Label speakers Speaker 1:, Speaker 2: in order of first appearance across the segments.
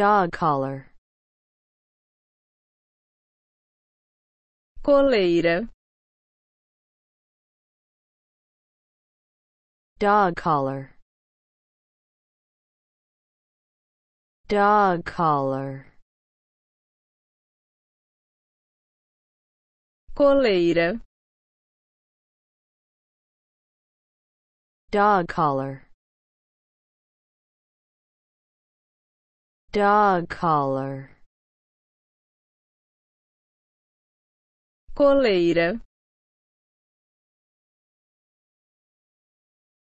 Speaker 1: dog collar, coleira, dog collar, dog collar, coleira, dog collar. dog collar coleira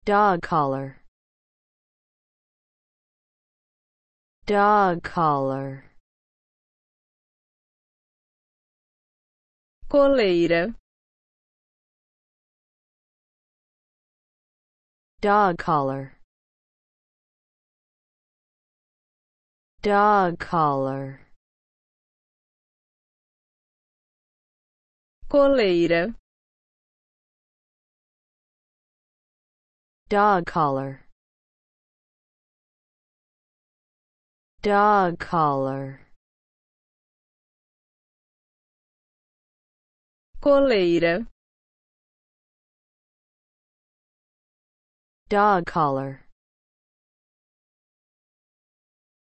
Speaker 1: dog collar dog collar coleira dog collar dog collar coleira dog collar dog collar coleira dog collar